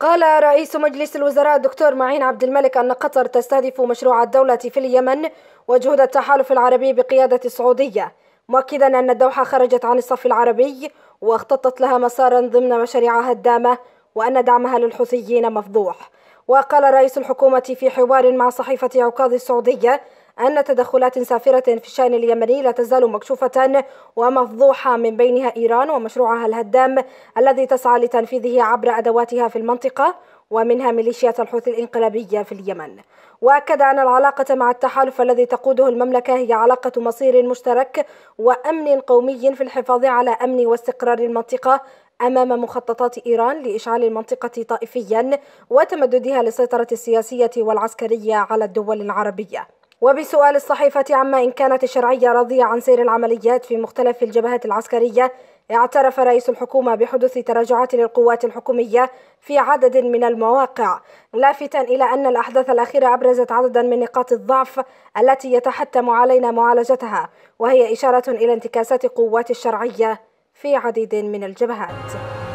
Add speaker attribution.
Speaker 1: قال رئيس مجلس الوزراء الدكتور معين عبد الملك أن قطر تستهدف مشروع الدولة في اليمن وجهود التحالف العربي بقيادة السعودية مؤكدا أن الدوحة خرجت عن الصف العربي واختطت لها مسارا ضمن مشاريعها الدامة وأن دعمها للحوثيين مفضوح وقال رئيس الحكومة في حوار مع صحيفة عكاظ السعودية أن تدخلات سافرة في الشأن اليمني لا تزال مكشوفة ومفضوحة من بينها إيران ومشروعها الهدام الذي تسعى لتنفيذه عبر أدواتها في المنطقة ومنها ميليشيات الحوثي الإنقلابية في اليمن وأكد أن العلاقة مع التحالف الذي تقوده المملكة هي علاقة مصير مشترك وأمن قومي في الحفاظ على أمن واستقرار المنطقة أمام مخططات إيران لإشعال المنطقة طائفيا وتمددها للسيطرة السياسية والعسكرية على الدول العربية وبسؤال الصحيفة عما إن كانت الشرعية راضية عن سير العمليات في مختلف الجبهات العسكرية اعترف رئيس الحكومة بحدوث تراجعات للقوات الحكومية في عدد من المواقع لافتا إلى أن الأحداث الأخيرة أبرزت عددا من نقاط الضعف التي يتحتم علينا معالجتها وهي إشارة إلى انتكاسات قوات الشرعية في عديد من الجبهات